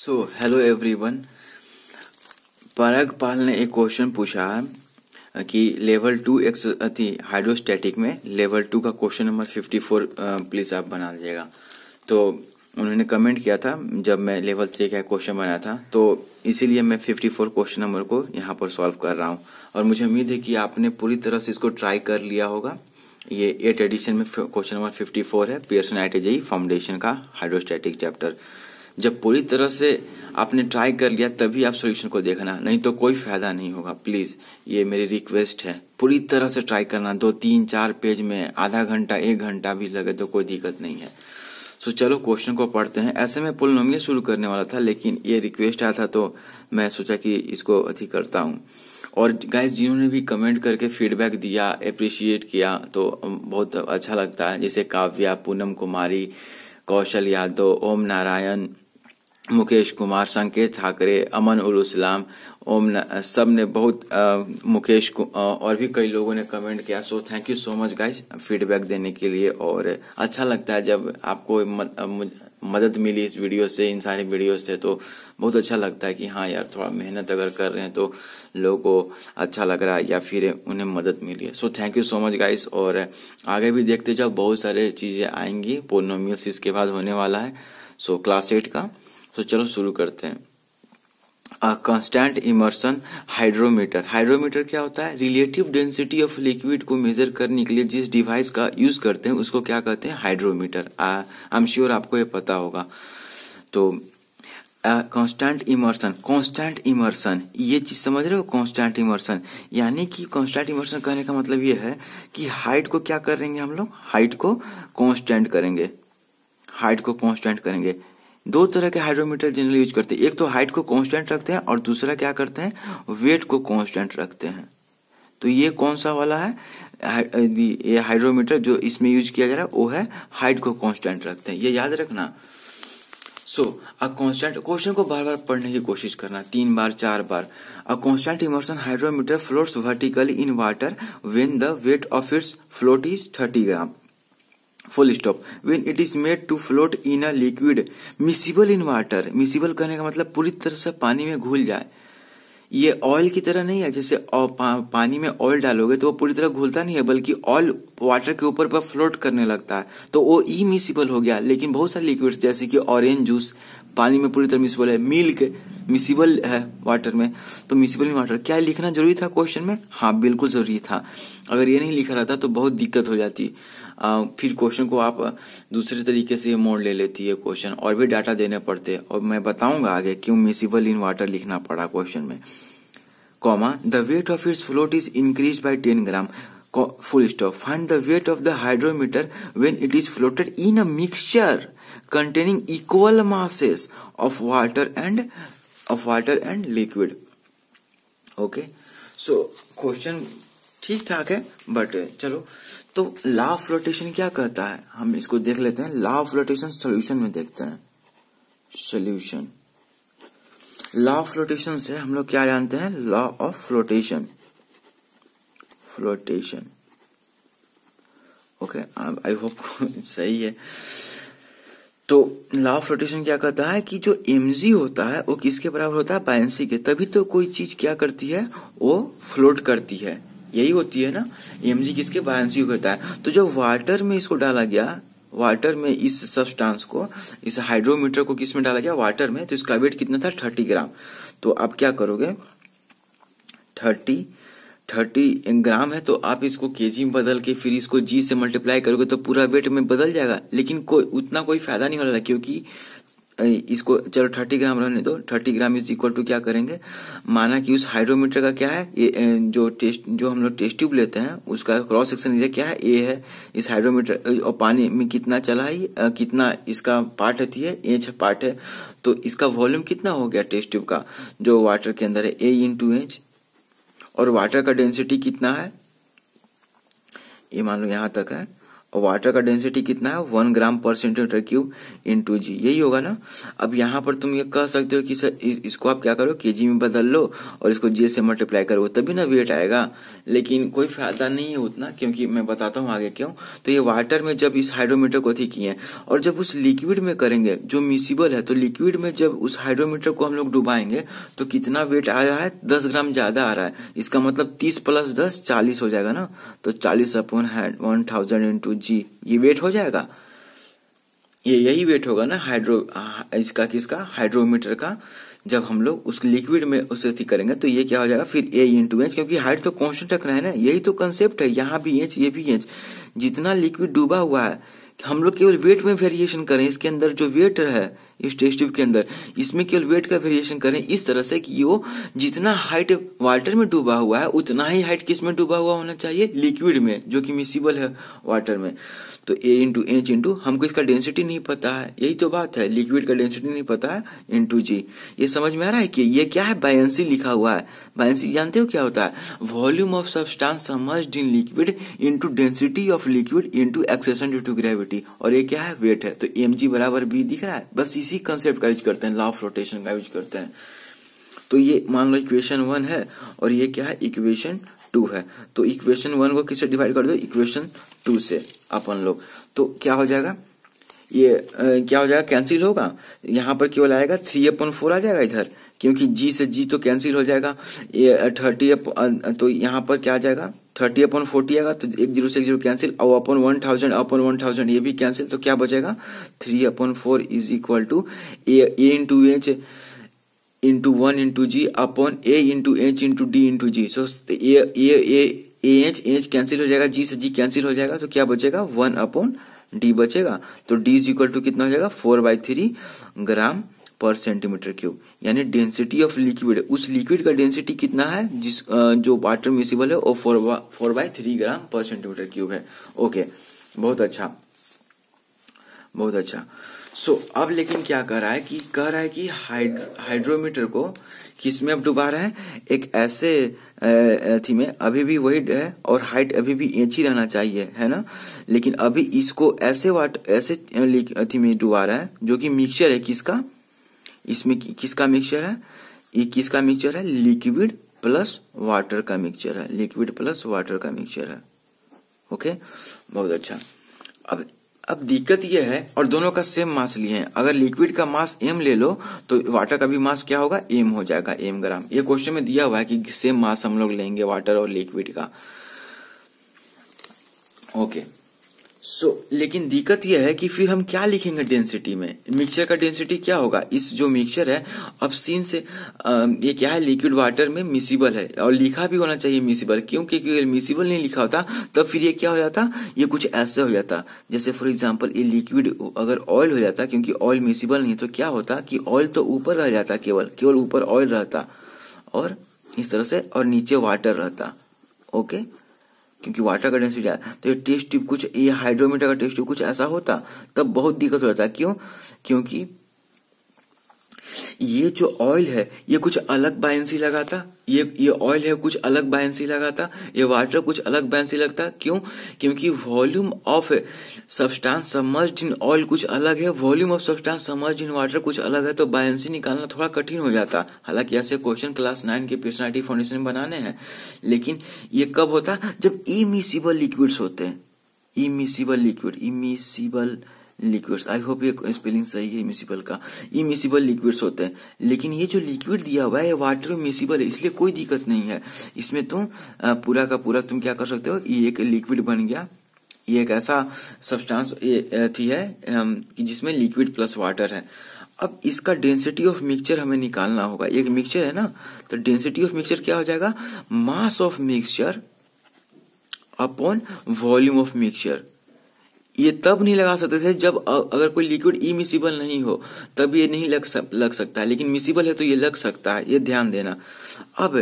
So hello everyone पराग पाल ने एक question पूछा कि लेवल टू एक्स अति हाइड्रोस्टैटिक में लेवल टू का question number fifty four please आप बना दीजिएगा तो उन्होंने कमेंट किया था जब मैं लेवल थ्री का क्वेश्चन बनाया था तो इसीलिए मैं फिफ्टी फोर क्वेश्चन नंबर को यहाँ पर सॉल्व कर रहा हूँ और मुझे उम्मीद है कि आपने पूरी तरह से इसको ट्राई कर लिया होगा ये एट एडिशन में क्वेश्चन नंबर फिफ्टी फोर है पियर्सन आई फाउंडेशन का हाइड्रोस्टैटिक चैप्टर जब पूरी तरह से आपने ट्राई कर लिया तभी आप सोल्यूशन को देखना नहीं तो कोई फायदा नहीं होगा प्लीज़ ये मेरी रिक्वेस्ट है पूरी तरह से ट्राई करना दो तीन चार पेज में आधा घंटा एक घंटा भी लगे तो कोई दिक्कत नहीं है सो चलो क्वेश्चन को पढ़ते हैं ऐसे में पोलिनोमियल शुरू करने वाला था लेकिन ये रिक्वेस्ट आया था तो मैं सोचा कि इसको अथी करता हूँ और गाइस जिन्होंने भी कमेंट करके फीडबैक दिया अप्रिशिएट किया तो बहुत अच्छा लगता है जैसे काव्या पूनम कुमारी कौशल यादव ओम नारायण मुकेश कुमार संकेत ठाकरे अमन उल इस्लाम ओम सब ने बहुत आ, मुकेश को और भी कई लोगों ने कमेंट किया so thank you so much guys feedback देने के लिए और अच्छा लगता है जब आपको मदद मिली इस वीडियो से इन सारे वीडियो से तो बहुत अच्छा लगता है कि हाँ यार थोड़ा मेहनत अगर कर रहे हैं तो लोगों को अच्छा लग रहा है या फिर उन्हें मदद मिली है so thank you so much guys और आगे भी देखते जाओ बहुत सारे चीज़ें आएंगी पोनोमियल इसके बाद होने वाला है सो क्लास एट का तो चलो शुरू करते हैं कॉन्स्टेंट इमर्सन हाइड्रोमीटर हाइड्रोमीटर क्या होता है रिलेटिव डेंसिटी ऑफ लिक्विड को मेजर करने के लिए जिस डिवाइस का यूज करते हैं उसको क्या कहते हैं हाइड्रोमीटर आई एम श्योर आपको ये पता होगा तो कॉन्स्टेंट इमर्सन कॉन्स्टेंट इमर्सन ये चीज समझ रहे हो कॉन्स्टेंट इमर्सन यानी कि कॉन्स्टेंट इमर्सन कहने का मतलब ये है कि हाइट को क्या करेंगे हम लोग हाइट को कॉन्स्टेंट करेंगे हाइट को कॉन्स्टेंट करेंगे दो तरह के हाइड्रोमीटर जनरली यूज करते हैं एक तो हाइट को कांस्टेंट रखते हैं और दूसरा क्या करते हैं वेट को कांस्टेंट रखते हैं तो ये कौन सा वाला है ये हाइड्रोमीटर जो इसमें यूज किया जा रहा है वो है हाइट को कांस्टेंट रखते हैं ये याद रखना सो अ कॉन्स्टेंट क्वेश्चन को बार बार पढ़ने की कोशिश करना तीन बार चार बार a constant immersion hydrometer floats vertically in water when the weight of its float is thirty gram full stop when it is made to float in a liquid miscible in water miscible कहने का मतलब पूरी तरह से पानी में घुल जाए ये ऑयल की तरह नहीं है जैसे पा, पानी में ऑयल डालोगे तो वो पूरी तरह घुलता नहीं है बल्कि ऑयल वाटर के ऊपर पर फ्लोट करने लगता है तो वो ई मिसिबल हो गया लेकिन बहुत सारे लिक्विड्स जैसे कि ऑरेंज जूस पानी में पूरी तरह मिसिबल है मिल्क मिसिबल है वाटर में तो मिसिबल इन वाटर क्या लिखना जरूरी था क्वेश्चन में हाँ बिल्कुल जरूरी था अगर ये नहीं लिखा रहता तो बहुत दिक्कत हो जाती फिर क्वेश्चन को आप दूसरे तरीके से मोड़ ले लेती है क्वेश्चन और भी डाटा देने पड़ते हैं और मैं बताऊंगा आगे क्यों मिसिबल इन वाटर लिखना पड़ा क्वेश्चन में comma the weight of its float is increase by ten gram full stop fine the weight of the hydrometer when it is floated in a mixture containing equal masses of water and of water and liquid okay so question ठीक ठाक है but चलो तो ला of rotation क्या कहता है हम इसको देख लेते हैं लॉ ऑफ रोटेशन सोल्यूशन में देखते हैं सोल्यूशन लॉ ऑफ रोटेशन से हम लोग क्या जानते हैं law of rotation flotation okay I hope सही है तो लॉ ऑफ रोटेशन क्या कहता है कि जो एम होता है वो किसके बराबर होता है बायसी के तभी तो कोई चीज क्या करती है वो फ्लोट करती है यही होती है ना एम जी किसके बैलेंस यू करता है तो जब वाटर में इसको डाला गया वाटर में इस सब्सटेंस को इस हाइड्रोमीटर को किस में डाला गया वाटर में तो इसका वेट कितना था थर्टी ग्राम तो आप क्या करोगे थर्टी थर्टी ग्राम है तो आप इसको केजी में बदल के फिर इसको जी से मल्टीप्लाई करोगे तो पूरा वेट में बदल जाएगा लेकिन कोई उतना कोई फायदा नहीं होने रहा क्योंकि इसको चलो थर्टी ग्राम रहने दो thirty gram is equal to क्या करेंगे माना कि उस हाइड्रोमीटर का क्या है ये जो टेस्ट जो हम लोग टेस्ट ट्यूब लेते हैं उसका क्रॉस सेक्शन एरिया क्या है ए है इस हाइड्रोमीटर और पानी में कितना चला है कितना इसका पार्ट है ये एच पार्ट है तो इसका वॉल्यूम कितना हो गया टेस्ट ट्यूब का जो वाटर के अंदर है ए इंटू एच और वाटर का डेंसिटी कितना है ये मान लो यहाँ तक है और वाटर का डेंसिटी कितना है one gram per centimetre cube into g यही होगा ना अब यहाँ पर तुम ये कह सकते हो कि सर इसको आप क्या करो के जी में बदल लो और इसको जी से मल्टीप्लाई करो तभी ना वेट आएगा लेकिन कोई फायदा नहीं है उतना क्योंकि मैं बताता हूँ आगे क्यों तो ये वाटर में जब इस हाइड्रोमीटर को अथी किए और जब उस लिक्विड में करेंगे जो मिसिबल है तो लिक्विड में जब उस हाइड्रोमीटर को हम लोग डुबाएंगे तो कितना वेट आ रहा है दस ग्राम ज्यादा आ रहा है इसका मतलब तीस प्लस दस चालीस हो जाएगा ना तो चालीस upon one thousand into g ये वेट हो जाएगा ये यही वेट होगा ना हाइड्रो इसका किसका हाइड्रोमीटर का जब हम लोग उस लिक्विड में उसे थी करेंगे तो ये क्या हो जाएगा फिर ए इंटू एच क्योंकि हाइट तो कॉन्स्टेंट रखना है ना यही तो कंसेप्ट है यहाँ भी एच ये भी एच जितना लिक्विड डूबा हुआ है हम लोग केवल वेट में वेरिएशन करें इसके अंदर जो वेट है इस टेस्ट ट्यूब के अंदर इसमें केवल वेट का वेरिएशन करें इस तरह से कि वो जितना हाइट वाटर में डूबा हुआ है उतना ही हाइट किस में डूबा हुआ होना चाहिए लिक्विड में जो कि मिसिबल है वाटर में तो ए इंटू एच इंटू हमको इसका डेंसिटी नहीं पता है यही तो बात है लिक्विड का डेंसिटी नहीं पता है इंटू जी ये समझ में आ रहा है कि ये क्या है बायसी लिखा हुआ है बायसी जानते हो क्या होता है volume of substance submerged in liquid into density of liquid into acceleration due to gravity और ये क्या है वेट है तो एम जी बराबर बी दिख रहा है बस इस इसी कंसेप्ट का यूज करते हैं लॉ ऑफ रोटेशन का यूज करते हैं तो ये मान लो इक्वेशन वन है और ये क्या है इक्वेशन टू है तो इक्वेशन वन को किससे डिवाइड कर दो इक्वेशन टू से अपन लोग तो क्या हो जाएगा ये आ, क्या हो जाएगा कैंसिल होगा यहाँ पर केवल आएगा थ्री अपन फोर आ जाएगा इधर क्योंकि जी से जी तो कैंसिल हो जाएगा ये थर्टी तो यहाँ पर क्या आ जाएगा थर्टी अपॉन फोर्टी आएगा तो एक जीरो से एक जीरो कैंसिल और upon one thousand upon one thousand ये भी कैंसिल तो क्या बचेगा three upon four is equal to A A into H into one into g upon A into H into D into g so A A H H cancel हो जाएगा जी से g cancel हो जाएगा तो क्या बचेगा वन अपॉन डी बचेगा तो डी इज इक्वल टू कितना हो जाएगा four by three gram per centimetre cube यानी डेंसिटी ऑफ लिक्विड उस लिक्विड का डेंसिटी कितना है जिस जो वाटर म्यूसिबल है वो four four by three gram per centimetre cube है ओके बहुत अच्छा बहुत अच्छा सो so, अब लेकिन क्या कर रहा है कि कह रहा है कि हाइड, हाइड्रोमीटर को किसमें अब डुबा रहा है एक ऐसे थी में अभी भी वही है और हाइट अभी भी इंच ही रहना चाहिए है ना लेकिन अभी इसको ऐसे वाट ऐसे थी में डुबा रहा है जो कि मिक्सचर है किसका इसमें किसका मिक्सचर है ये किसका मिक्सचर है लिक्विड प्लस वाटर का मिक्सचर है लिक्विड प्लस वाटर का मिक्सचर है ओके बहुत अच्छा अब अब दिक्कत यह है और दोनों का सेम मास लिए हैं अगर लिक्विड का मास एम ले लो तो वाटर का भी मास क्या होगा एम हो जाएगा एम ग्राम ये क्वेश्चन में दिया हुआ है कि सेम मास हम लोग लेंगे वाटर और लिक्विड का ओके okay. सो so, लेकिन दिक्कत यह है कि फिर हम क्या लिखेंगे डेंसिटी में मिक्सचर का डेंसिटी क्या होगा इस जो मिक्सचर है अब सीन से ये क्या है लिक्विड वाटर में मिसिबल है और लिखा भी होना चाहिए मिसिबल क्योंकि अगर मिसिबल नहीं लिखा होता तो फिर ये क्या हो जाता ये कुछ ऐसे हो जाता जैसे फॉर एग्जाम्पल ये लिक्विड अगर ऑयल हो जाता क्योंकि ऑयल मिसिबल नहीं तो क्या होता कि ऑयल तो ऊपर रह जाता केवल केवल ऊपर ऑयल रहता और इस तरह से और नीचे वाटर रहता ओके okay? क्योंकि वाटर का डेंसिटी है तो ये टेस्ट ट्यूब कुछ ये हाइड्रोमीटर का टेस्ट ट्यूब कुछ ऐसा होता तब बहुत दिक्कत हो जाता क्यों क्योंकि ये जो ऑयल है ये कुछ अलग बायसी लगाता ये ये ऑयल है कुछ अलग बैंसी लगाता ये वाटर कुछ अलग बैंसी लगता क्यों क्योंकि volume of substance submerged in oil कुछ अलग है volume of substance submerged in water कुछ अलग है तो बैंसी निकालना थोड़ा कठिन हो जाता हालांकि ऐसे क्वेश्चन क्लास नाइन के पर्सनैलिटी फाउंडेशन बनाने हैं लेकिन ये कब होता जब इमिसिबल लिक्विड्स होते हैं immiscible liquid immiscible liquids I hope ये स्पेलिंग सही है इमिसिबल का इमिसिबल लिक्विड्स होते हैं लेकिन ये जो लिक्विड दिया हुआ है वाटर इमिसिबल है इसलिए कोई दिक्कत नहीं है इसमें तुम पूरा का पूरा तुम क्या कर सकते हो ये एक लिक्विड बन गया ये एक ऐसा सब्सटेंस थी है कि जिसमें लिक्विड प्लस वाटर है अब इसका डेंसिटी ऑफ मिक्सचर हमें निकालना होगा एक मिक्सचर है ना तो डेंसिटी ऑफ मिक्सचर क्या हो जाएगा mass of mixture upon volume of mixture ये तब नहीं लगा सकते थे जब अगर कोई लिक्विड इमिसिबल नहीं हो तब ये नहीं लग सक, लग सकता है लेकिन मिसिबल है तो ये लग सकता है ये ध्यान देना अब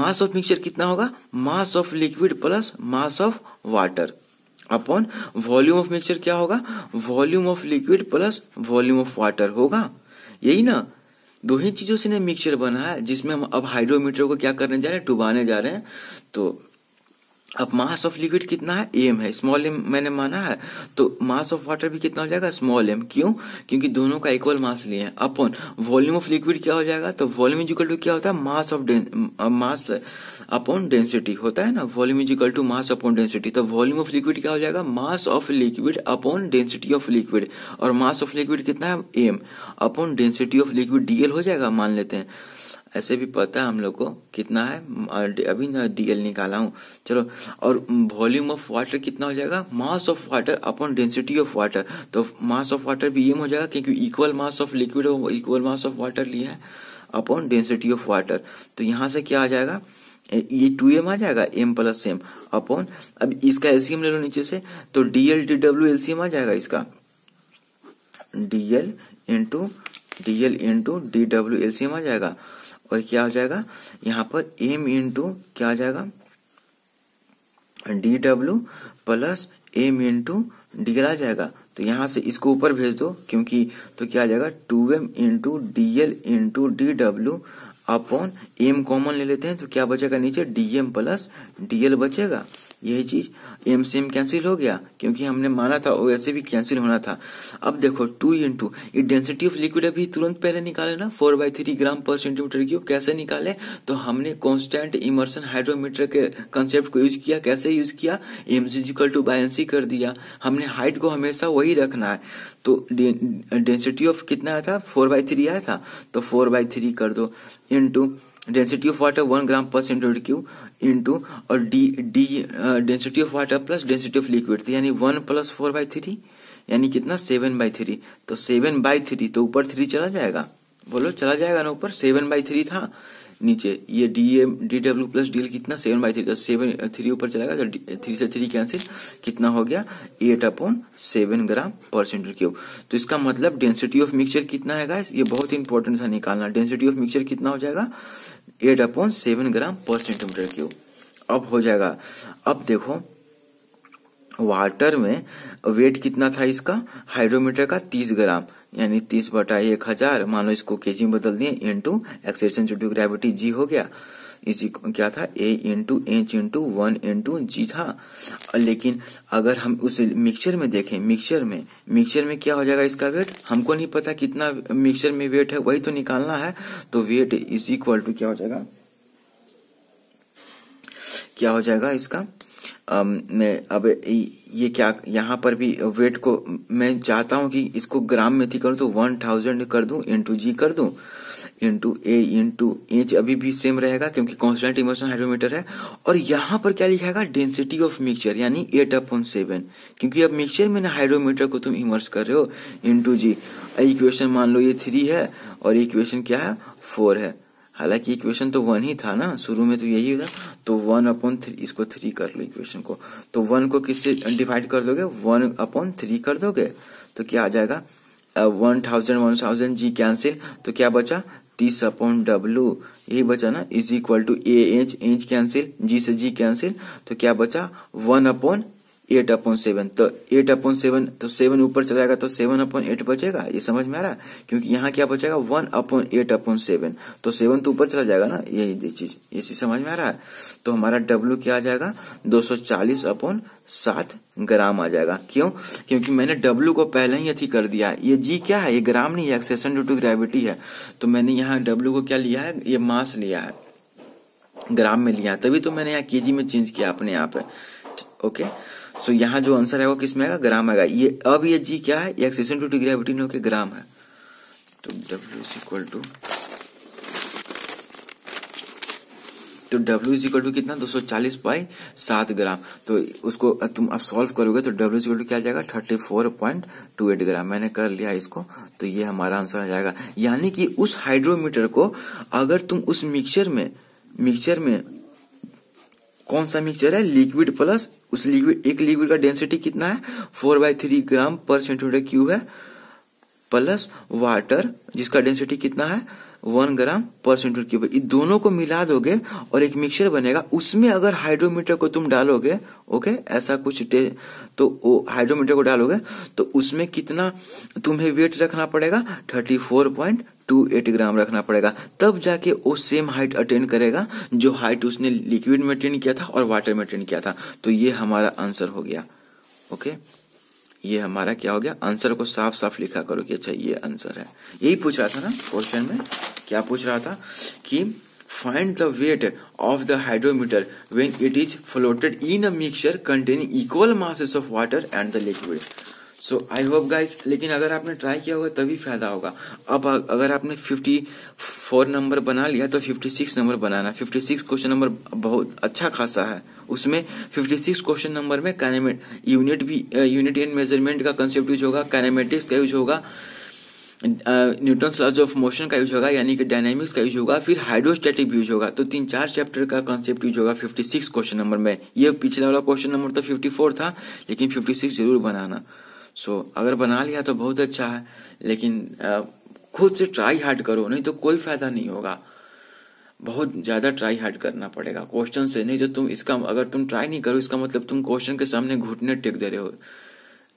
मास ऑफ मिक्सचर कितना होगा mass of liquid plus mass of water upon volume of mixture क्या होगा volume of liquid plus volume of water होगा यही ना दो ही चीजों से ने मिक्सचर बना है जिसमें हम अब हाइड्रोमीटर को क्या करने जा रहे हैं डुबाने जा रहे हैं तो अब मास ऑफ लिक्विड कितना है एम है स्मॉल एम मैंने माना है तो मास ऑफ वाटर भी कितना हो जाएगा स्मॉल एम क्यों क्योंकि दोनों का इक्वल मास लिए हैं अपॉन वॉल्यूम ऑफ लिक्विड क्या हो जाएगा तो वॉल्यूम इजिकल टू क्या होता है mass of mass upon density होता है ना volume is equal to mass upon density तो वॉल्यूम ऑफ लिक्विड क्या हो जाएगा mass of liquid upon density of liquid और मास ऑफ लिक्विड कितना है M upon density of liquid DL हो जाएगा मान लेते हैं ऐसे भी पता है हम लोग को कितना है अभी ना डीएल निकाला हूँ चलो और वॉल्यूम ऑफ वाटर कितना हो जाएगा mass of water upon density of water तो मास ऑफ वाटर भी एम हो जाएगा क्योंकि equal mass of liquid equal mass of water लिया है अपॉन डेंसिटी ऑफ वाटर तो यहाँ से क्या आ जाएगा ये टू एम आ जाएगा एम प्लस एम अपॉन अब इसका एलसीएम ले लो नीचे से तो डीएल डी डब्ल्यू एलसीएम आ जाएगा इसका DL into DL into D W LCM आ जाएगा और क्या हो जाएगा यहाँ पर एम इंटू क्या हो जाएगा D W plus M into D आ जाएगा तो यहाँ से इसको ऊपर भेज दो क्योंकि तो क्या आ जाएगा two M into D L into D W upon M common ले लेते हैं तो क्या बचेगा नीचे डीएम प्लस डीएल बचेगा यही चीज एम से एम कैंसिल हो गया क्योंकि हमने माना था वैसे ऐसे भी कैंसिल होना था अब देखो टू इन टू ये डेंसिटी ऑफ लिक्विड अभी तुरंत पहले निकाले ना four by three gram per centimetre cube कैसे निकाले तो हमने कॉन्स्टेंट इमर्सन हाइड्रोमीटर के कंसेप्ट को यूज किया कैसे यूज किया एम इजिकल टू बायसी कर दिया हमने हाइट को हमेशा वही रखना है तो डेंसिटी ऑफ कितना आया था फोर बाई थ्री आया था तो फोर बाई थ्री कर दो into density of water one gram per centimetre cube into और D D density of water plus density of liquid यानी one plus four by three यानी कितना सेवन बाई थ्री तो सेवन बाई थ्री तो ऊपर three चला जाएगा बोलो चला जाएगा ना ऊपर सेवन बाई थ्री था नीचे ये D M D W plus D L कितना seven by three seven three ऊपर चलेगा तो थ्री uh, से थ्री कैंसिल कितना हो गया एट अपॉन सेवन ग्राम पर सेंटर क्यूब तो इसका मतलब डेंसिटी ऑफ मिक्सचर कितना है गाइस ये बहुत इंपॉर्टेंट था निकालना डेंसिटी ऑफ मिक्सचर कितना हो जाएगा eight upon seven gram per centimetre cube अब हो जाएगा अब देखो वाटर में वेट कितना था इसका हाइड्रोमीटर का तीस ग्राम यानी तीस बटा एक हजार मानो इसको के जी में बदल दिए into acceleration due gravity g हो गया इसी क्या था A into H into one into g था लेकिन अगर हम उस मिक्सचर में देखें मिक्सचर में मिक्सचर में क्या हो जाएगा इसका वेट हमको नहीं पता कितना मिक्सचर में वेट है वही तो निकालना है तो वेट इज इक्वल टू क्या हो जाएगा क्या हो जाएगा इसका अब ये क्या यहाँ पर भी वेट को मैं चाहता हूँ कि इसको ग्राम में थी करूँ तो वन थाउजेंड कर दूँ इंटू जी कर दूँ इंटू ए इंटू एच अभी भी सेम रहेगा क्योंकि कॉन्स्टेंट इमोशन हाइड्रोमीटर है और यहाँ पर क्या लिखा है डेंसिटी ऑफ मिक्सचर यानी एट अपॉन सेवन क्योंकि अब मिक्सचर में ना हाइड्रोमीटर को तुम इमर्स कर रहे हो इंटू जी इक्वेशन मान लो ये थ्री है और इक्वेशन क्या है फोर है हालांकि इक्वेशन तो वन ही था ना शुरू में तो यही था तो वन अपॉन थ्री इसको थ्री कर लो इक्वेशन को तो वन को किससे डिवाइड कर दोगे वन अपॉन थ्री कर दोगे तो क्या आ जाएगा one thousand one thousand g cancel तो क्या बचा तीस अपॉन डब्लू यही बचा ना is equal to A H H cancel g से जी कैंसिल तो क्या बचा one upon eight upon seven तो एट अपॉन सेवन तो सेवन ऊपर चला जाएगा तो सेवन अपॉन एट बचेगा ये समझ में आ रहा क्योंकि यहाँ क्या बचेगा one upon eight upon seven तो सेवन तो ऊपर चला जाएगा ना यही चीज इसी समझ में आ रहा है तो हमारा डब्ल्यू क्या आ जाएगा दो सौ चालीस अपॉन सात ग्राम आ जाएगा क्यों क्योंकि मैंने डब्ल्यू को पहले ही अथी कर दिया ये जी क्या है ये ग्राम नहीं है एक्सेशन ड्यू टू ग्रेविटी है तो मैंने यहाँ डब्ल्यू को क्या लिया है ये मास लिया है ग्राम में लिया तभी तो मैंने यहाँ केजी में चेंज किया अपने आप पे ओके सो so, यहाँ जो आंसर है वो किस में आएगा ग्राम आएगा ये अब ये जी क्या है ये accession to D gravity no के ग्राम है तो डब्ल्यू इज इक्वल टू तो डब्ल्यू इज इक्वल टू कितना 240 बाई सात ग्राम तो उसको तुम अब सॉल्व करोगे तो डब्ल्यू इज इक्वल टू क्या जाएगा 34.28 ग्राम मैंने कर लिया इसको तो ये हमारा आंसर आ जाएगा यानी कि उस हाइड्रोमीटर को अगर तुम उस मिक्सचर में मिक्सचर में कौन सा मिक्सचर है लिक्विड प्लस उस लिक्विड एक लिक्विड का डेंसिटी कितना है four by three gram per centimetre cube है प्लस वाटर जिसका डेंसिटी कितना है one gram per centimetre cube इन दोनों को मिला दोगे और एक मिक्सचर बनेगा उसमें अगर हाइड्रोमीटर को तुम डालोगे ओके ऐसा कुछ तो वो हाइड्रोमीटर को डालोगे तो उसमें कितना तुम्हें वेट रखना पड़ेगा thirty four point two eight gram रखना पड़ेगा तब जाके वो सेम हाइट अटेंड करेगा जो हाइट उसने लिक्विड में किया था और वाटर में किया था तो ये हमारा आंसर हो गया ओके ये हमारा क्या हो गया आंसर को साफ साफ लिखा करो कि अच्छा ये आंसर है यही पूछ रहा था ना क्वेश्चन में क्या पूछ रहा था कि find the weight of the hydrometer when it is floated in a mixture containing equal masses of water and the liquid so I hope guys लेकिन अगर आपने ट्राई किया होगा तभी फायदा होगा अब अगर आपने 54 नंबर बना लिया तो 56 नंबर बनाना 56 क्वेश्चन नंबर बहुत अच्छा खासा है उसमें 56 क्वेश्चन नंबर में कैनेमेट यूनिट भी यूनिट एंड मेजरमेंट का कंसेप्ट यूज होगा कैनेमेटिक्स का यूज होगा न्यूटन लॉज ऑफ मोशन का यूज होगा यानी कि डायनेमिक्स का यूज होगा फिर हाइड्रोस्टैटिक यूज होगा तो तीन चार चैप्टर का कॉन्सेप्ट यूज होगा 56 क्वेश्चन नंबर में ये पिछला वाला क्वेश्चन नंबर तो 54 था लेकिन 56 जरूर बनाना सो so, अगर बना लिया तो बहुत अच्छा है लेकिन आ, uh, खुद से ट्राई हार्ड करो नहीं तो कोई फायदा नहीं होगा बहुत ज्यादा ट्राई हार्ड करना पड़ेगा क्वेश्चन से नहीं जो तुम इसका अगर तुम ट्राई नहीं करो इसका मतलब तुम क्वेश्चन के सामने घुटने टेक दे रहे हो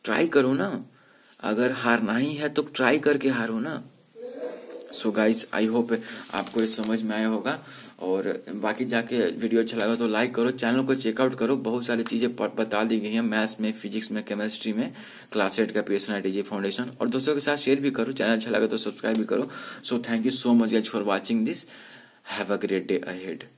ट्राई करो ना अगर हारना ही है तो ट्राई करके हारो ना सो गाइस आई होप आपको ये समझ में आया होगा और बाकी जाके वीडियो अच्छा लगा तो लाइक करो चैनल को चेकआउट करो बहुत सारी चीज़ें बता दी गई हैं मैथ्स में फिजिक्स में केमिस्ट्री में क्लास एट का पीएसएन आई फाउंडेशन और दोस्तों के साथ शेयर भी करो चैनल अच्छा लगा तो सब्सक्राइब भी करो so thank you so much guys for watching this Have a great day ahead.